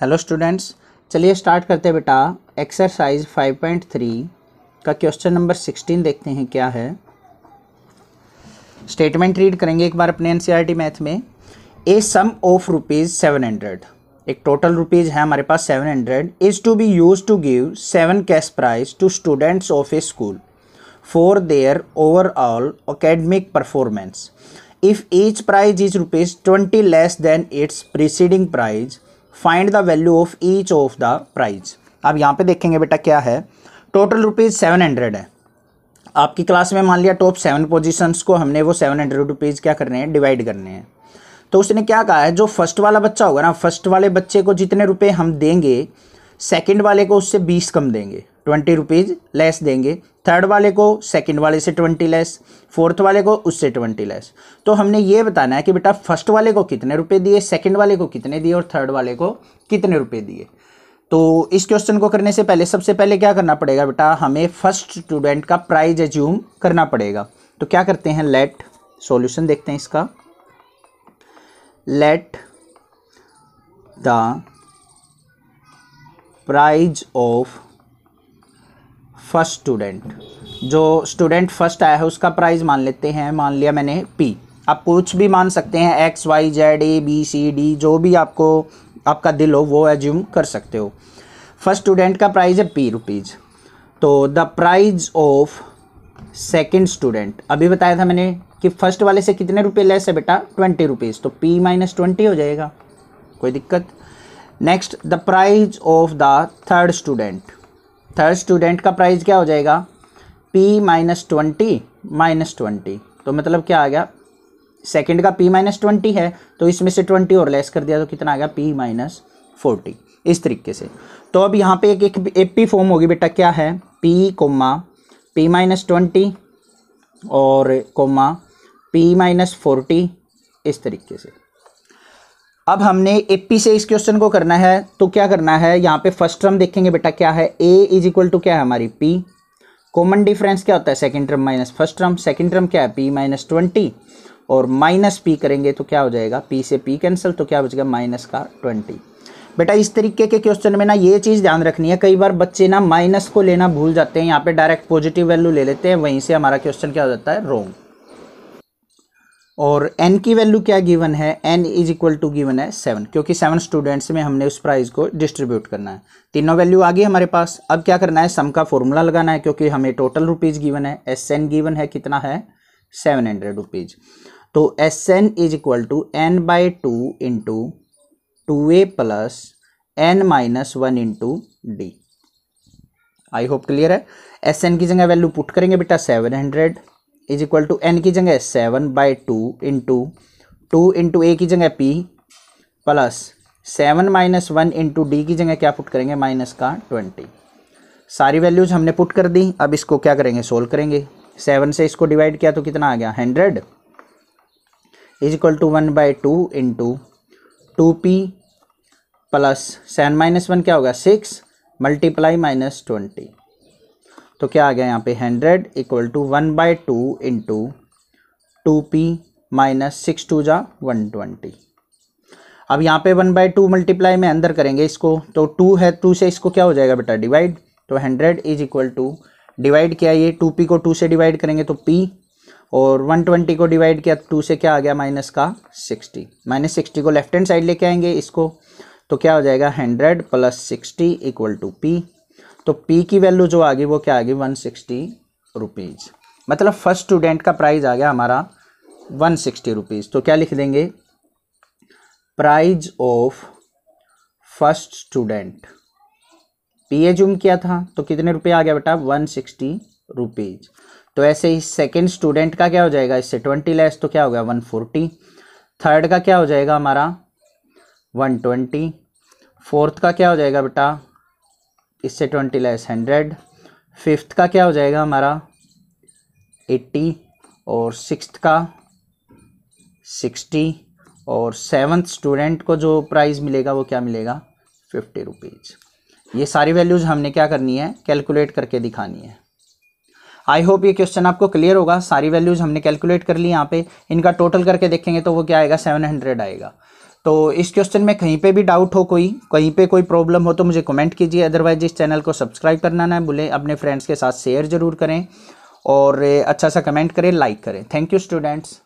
hello students चलिए start करते हैं बेटा एक्सरसाइज 5.3 का क्वेश्चन नंबर 16 देखते हैं क्या है स्टेटमेंट रीड करेंगे एक बार अपने एन मैथ e में a sum of rupees seven hundred एक टोटल रुपीज़ है हमारे पास seven hundred is to be use to give seven cash prize to students of a school for their overall academic performance if each prize is rupees twenty less than its preceding prize find the value of each of the prize आप यहाँ पे देखेंगे बेटा क्या है total rupees seven hundred है आपकी class में मान लिया टॉप सेवन पोजिशन को हमने वो सेवन हंड्रेड रुपीज़ क्या करने हैं डिवाइड करने हैं तो उसने क्या कहा है जो फर्स्ट वाला बच्चा होगा ना फर्स्ट वाले बच्चे को जितने रुपये हम देंगे सेकेंड वाले को उससे बीस कम देंगे ट्वेंटी रुपीज़ लेस देंगे थर्ड वाले को सेकंड वाले से ट्वेंटी लेस फोर्थ वाले को उससे ट्वेंटी लेस तो हमने ये बताना है कि बेटा फर्स्ट वाले को कितने रुपए दिए सेकंड वाले को कितने दिए और थर्ड वाले को कितने रुपए दिए तो इस क्वेश्चन को करने से पहले सबसे पहले क्या करना पड़ेगा बेटा हमें फर्स्ट स्टूडेंट का प्राइज एज्यूम करना पड़ेगा तो क्या करते हैं लेट सोल्यूशन देखते हैं इसका let the prize of first student जो स्टूडेंट फर्स्ट आया है उसका प्राइस मान लेते हैं मान लिया मैंने पी आप कुछ भी मान सकते हैं X Y Z A B C D जो भी आपको आपका दिल हो वो एज्यूम कर सकते हो फर्स्ट स्टूडेंट का प्राइस है पी रुपीज़ तो the prize of second student अभी बताया था मैंने कि फर्स्ट वाले से कितने रुपए लेस है बेटा ट्वेंटी रुपीज़ तो पी माइनस ट्वेंटी हो जाएगा कोई दिक्कत next the prize of the third student third student का प्राइस क्या हो जाएगा P minus twenty minus twenty तो मतलब क्या आ गया सेकेंड का पी माइनस ट्वेंटी है तो इसमें से ट्वेंटी और लेस कर दिया तो कितना आ गया पी माइनस फोर्टी इस तरीके से तो अब यहाँ पे एक एक एपी पी फॉर्म होगी बेटा क्या है P comma P minus twenty और कोमा पी माइनस फोर्टी इस तरीके से अब हमने एपी से इस क्वेश्चन को करना है तो क्या करना है यहाँ पे फर्स्ट टर्म देखेंगे बेटा क्या है ए इज इक्वल टू क्या है हमारी पी कॉमन डिफरेंस क्या होता है second term minus first term second term क्या है पी माइनस ट्वेंटी और माइनस पी करेंगे तो क्या हो जाएगा पी से पी कैंसिल तो क्या बचेगा माइनस का ट्वेंटी बेटा इस तरीके के क्वेश्चन में ना ये चीज़ ध्यान रखनी है कई बार बच्चे ना माइनस को लेना भूल जाते हैं यहाँ पे डायरेक्ट पॉजिटिव वैल्यू ले लेते हैं वहीं से हमारा क्वेश्चन क्या हो जाता है रॉन्ग और एन की वैल्यू क्या गिवन है N is equal to given है सेवन क्योंकि सेवन स्टूडेंट्स में हमने उस प्राइज़ को डिस्ट्रीब्यूट करना है तीनों वैल्यू आ गई हमारे पास अब क्या करना है सम का फॉर्मूला लगाना है क्योंकि हमें टोटल रुपीज़ गिवन है एस एन गिवन है कितना है सेवन हंड्रेड रुपीज़ तो S N is equal to N by two into two A plus N minus one into D I hope clear है एस एन की जगह value put करेंगे बेटा seven hundred is equal to N की जगह seven by two into two into A की जगह P plus seven minus one into D की जगह क्या पुट करेंगे माइनस का ट्वेंटी सारी वैल्यूज़ हमने पुट कर दी अब इसको क्या करेंगे सोल्व करेंगे सेवन से इसको डिवाइड किया तो कितना आ गया hundred is equal to one by two into two P plus seven minus one क्या होगा सिक्स मल्टीप्लाई माइनस ट्वेंटी तो क्या आ गया यहाँ पे hundred equal to one by two into two P minus six two जा वन ट्वेंटी अब यहाँ पे वन बाई टू मल्टीप्लाई में अंदर करेंगे इसको तो टू है टू से इसको क्या हो जाएगा बेटा डिवाइड तो hundred is equal to divide किया ये टू पी को टू से डिवाइड करेंगे तो पी और 120 को डिवाइड किया टू तो से क्या आ गया माइनस का 60 माइनस सिक्सटी को लेफ्ट हैंड साइड लेके आएंगे इसको तो क्या हो जाएगा 100 plus sixty equal to P तो पी की वैल्यू जो आ गई वो क्या आ गई वन सिक्सटी रुपीज़ मतलब फर्स्ट स्टूडेंट का प्राइस आ गया हमारा वन सिक्सटी रुपीज़ तो क्या लिख देंगे prize of first student P assume किया था तो कितने रुपए आ गया बेटा वन सिक्सटी रुपीज़ तो ऐसे ही सेकेंड स्टूडेंट का क्या हो जाएगा इससे ट्वेंटी लेस तो क्या हो गया वन फोर्टी थर्ड का क्या हो जाएगा हमारा वन ट्वेंटी फोर्थ का क्या हो जाएगा बेटा इससे ट्वेंटी लेस हंड्रेड फिफ्थ का क्या हो जाएगा हमारा एट्टी और सिक्स्थ का सिक्सटी और सेवन्थ स्टूडेंट को जो प्राइज़ मिलेगा वो क्या मिलेगा फिफ्टी रुपीज़ ये सारी वैल्यूज़ हमने क्या करनी है कैलकुलेट करके दिखानी है आई होप ये क्वेश्चन आपको क्लियर होगा सारी वैल्यूज़ हमने कैलकुलेट कर ली यहाँ पे इनका टोटल करके देखेंगे तो वो क्या आएगा सेवन हंड्रेड आएगा तो इस क्वेश्चन में कहीं पे भी डाउट हो कोई कहीं पे कोई प्रॉब्लम हो तो मुझे कमेंट कीजिए अदरवाइज इस चैनल को सब्सक्राइब करना ना भूलें अपने फ्रेंड्स के साथ शेयर जरूर करें और अच्छा सा कमेंट करें लाइक करें थैंक यू स्टूडेंट्स